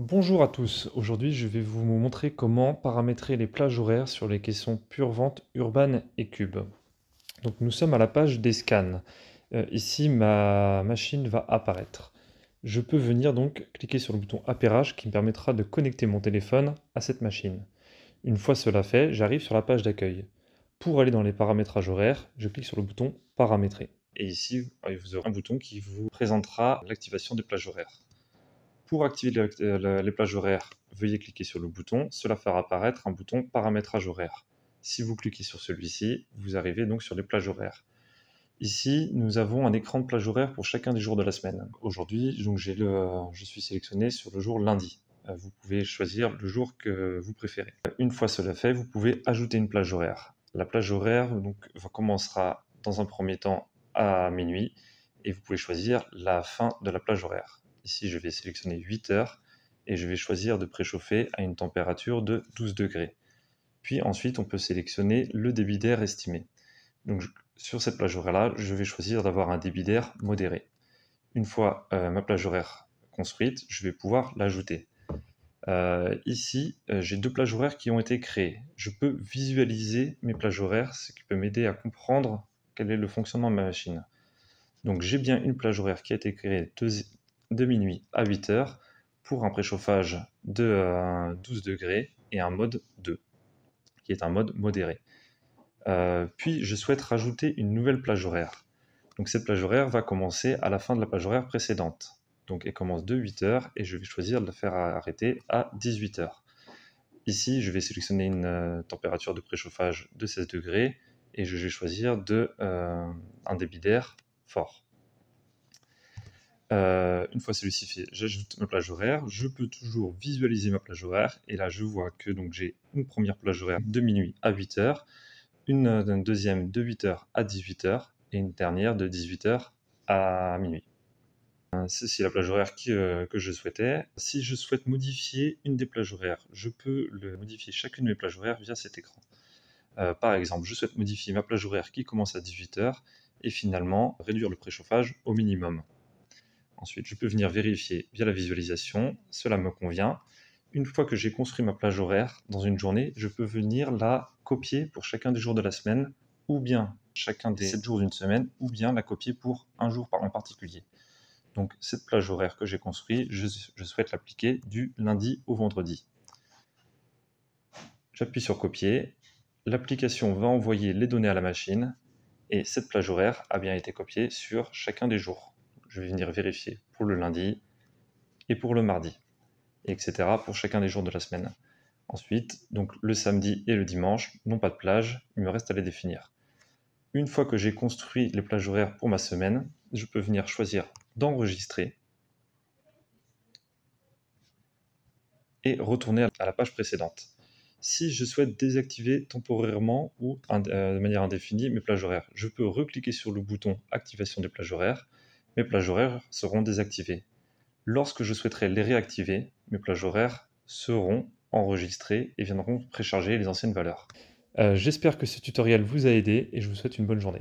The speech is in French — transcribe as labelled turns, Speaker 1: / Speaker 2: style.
Speaker 1: Bonjour à tous, aujourd'hui je vais vous montrer comment paramétrer les plages horaires sur les caissons pure vente, Urban et cube. Donc nous sommes à la page des scans. Euh, ici ma machine va apparaître. Je peux venir donc cliquer sur le bouton appairage qui me permettra de connecter mon téléphone à cette machine. Une fois cela fait, j'arrive sur la page d'accueil. Pour aller dans les paramétrages horaires, je clique sur le bouton paramétrer. Et ici, vous aurez un bouton qui vous présentera l'activation des plages horaires. Pour activer euh, les plages horaires, veuillez cliquer sur le bouton. Cela fera apparaître un bouton paramétrage horaire. Si vous cliquez sur celui-ci, vous arrivez donc sur les plages horaires. Ici, nous avons un écran de plage horaire pour chacun des jours de la semaine. Aujourd'hui, je suis sélectionné sur le jour lundi. Euh, vous pouvez choisir le jour que vous préférez. Euh, une fois cela fait, vous pouvez ajouter une plage horaire. La plage horaire donc, commencera dans un premier temps à minuit et vous pouvez choisir la fin de la plage horaire. Ici, je vais sélectionner 8 heures et je vais choisir de préchauffer à une température de 12 degrés. Puis ensuite, on peut sélectionner le débit d'air estimé. Donc sur cette plage horaire-là, je vais choisir d'avoir un débit d'air modéré. Une fois euh, ma plage horaire construite, je vais pouvoir l'ajouter. Euh, ici, euh, j'ai deux plages horaires qui ont été créées. Je peux visualiser mes plages horaires, ce qui peut m'aider à comprendre quel est le fonctionnement de ma machine. Donc j'ai bien une plage horaire qui a été créée deux, de minuit à 8 heures pour un préchauffage de 12 euh, degrés et un mode 2, qui est un mode modéré. Euh, puis je souhaite rajouter une nouvelle plage horaire. Donc cette plage horaire va commencer à la fin de la plage horaire précédente. Donc elle commence de 8 heures et je vais choisir de la faire arrêter à 18 heures. Ici, je vais sélectionner une euh, température de préchauffage de 16 degrés et je vais choisir de, un débit d'air fort. Euh, une fois celui-ci fait, j'ajoute ma plage horaire. Je peux toujours visualiser ma plage horaire. Et là, je vois que donc j'ai une première plage horaire de minuit à 8h, une, deuxième de 8h à 18h et une dernière de 18h à minuit. Euh, C'est la plage horaire que je souhaitais. Si je souhaite modifier une des plages horaires, je peux le modifier chacune de mes plages horaires via cet écran. Euh, par exemple, je souhaite modifier ma plage horaire qui commence à 18h et finalement réduire le préchauffage au minimum. Ensuite, je peux venir vérifier via la visualisation, cela me convient. Une fois que j'ai construit ma plage horaire dans une journée, je peux venir la copier pour chacun des jours de la semaine, ou bien chacun des 7 jours d'une semaine, ou bien la copier pour un jour en particulier. Donc cette plage horaire que j'ai construite, je, je souhaite l'appliquer du lundi au vendredi. J'appuie sur copier, l'application va envoyer les données à la machine, et cette plage horaire a bien été copiée sur chacun des jours je vais venir vérifier pour le lundi et pour le mardi, etc. pour chacun des jours de la semaine. Ensuite, donc le samedi et le dimanche, non pas de plage, il me reste à les définir. Une fois que j'ai construit les plages horaires pour ma semaine, je peux venir choisir d'enregistrer et retourner à la page précédente. Si je souhaite désactiver temporairement ou euh, de manière indéfinie mes plages horaires, je peux recliquer sur le bouton activation des plages horaires mes plages horaires seront désactivées. Lorsque je souhaiterais les réactiver, mes plages horaires seront enregistrées et viendront précharger les anciennes valeurs. Euh, j'espère que ce tutoriel vous a aidé et je vous souhaite une bonne journée.